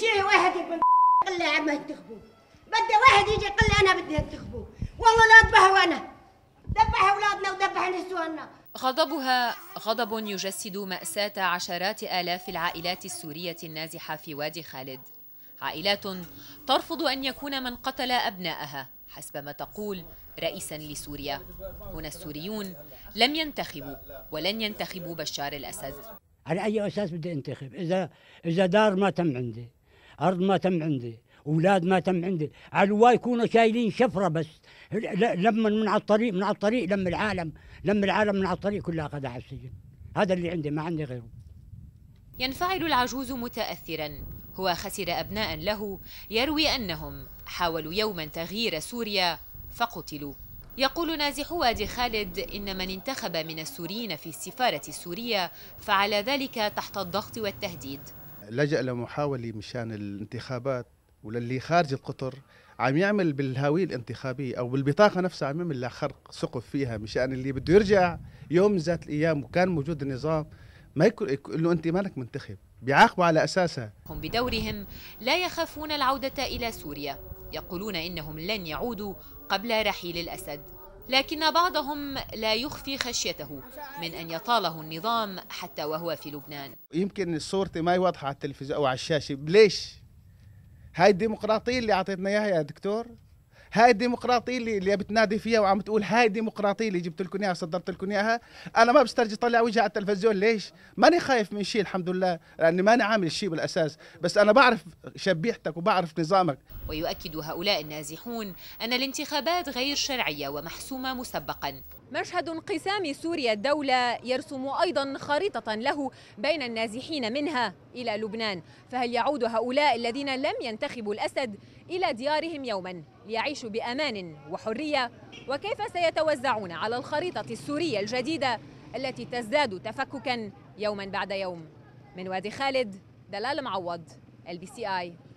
شي واحد يكون لي ما ينتخبوا بدي واحد يجي يقول لي انا بدي انتخبوا والله لا ذبحوا انا ذبح اولادنا وذبح نسواننا غضبها غضب يجسد مأساة عشرات آلاف العائلات السورية النازحة في وادي خالد عائلات ترفض أن يكون من قتل أبنائها حسب ما تقول رئيسا لسوريا هنا السوريون لم ينتخبوا ولن ينتخبوا بشار الأسد على أي أساس بدي أنتخب إذا إذا دار ما تم عندي أرض ما تم عندي اولاد ما تم عندي على الواي يكونوا شايلين شفره بس لما من على الطريق من على الطريق لما العالم لما العالم من على الطريق كلها اخذها على السجن هذا اللي عندي ما عندي غيره ينفعل العجوز متاثرا هو خسر ابناء له يروي انهم حاولوا يوما تغيير سوريا فقتلوا يقول نازح وادي خالد إن من انتخب من السوريين في السفارة السورية فعل ذلك تحت الضغط والتهديد لجأ لمحاولة مشان الانتخابات وللي خارج القطر عم يعمل بالهاوية الانتخابية أو بالبطاقة نفسها عم يعمل خرق سقف فيها مشان اللي بده يرجع يوم ذات الأيام وكان موجود النظام ما يكون له أنت مالك منتخب بيعاقبوا على أساسها هم بدورهم لا يخافون العودة إلى سوريا يقولون إنهم لن يعودوا قبل رحيل الأسد لكن بعضهم لا يخفي خشيته من أن يطاله النظام حتى وهو في لبنان يمكن صورة ما واضحة على التلفزيون أو على الشاشة ليش؟ هاي الديمقراطية اللي أعطيتنا إياها يا دكتور هاي الديمقراطيه اللي اللي بتنادي فيها وعم تقول هاي الديمقراطيه اللي جبت لكم اياها وصدرت لكم اياها انا ما بسترجي طلع وجهي على التلفزيون ليش ماني خايف من شيء الحمد لله لاني ماني عامل شيء بالاساس بس انا بعرف شبيحتك وبعرف نظامك ويؤكد هؤلاء النازحون ان الانتخابات غير شرعيه ومحسومه مسبقا مشهد انقسام سوريا الدولة يرسم أيضا خريطة له بين النازحين منها إلى لبنان فهل يعود هؤلاء الذين لم ينتخبوا الأسد إلى ديارهم يوما يعيشوا بامان وحريه وكيف سيتوزعون على الخريطه السوريه الجديده التي تزداد تفككا يوما بعد يوم من وادي خالد دلال معوض البي سي اي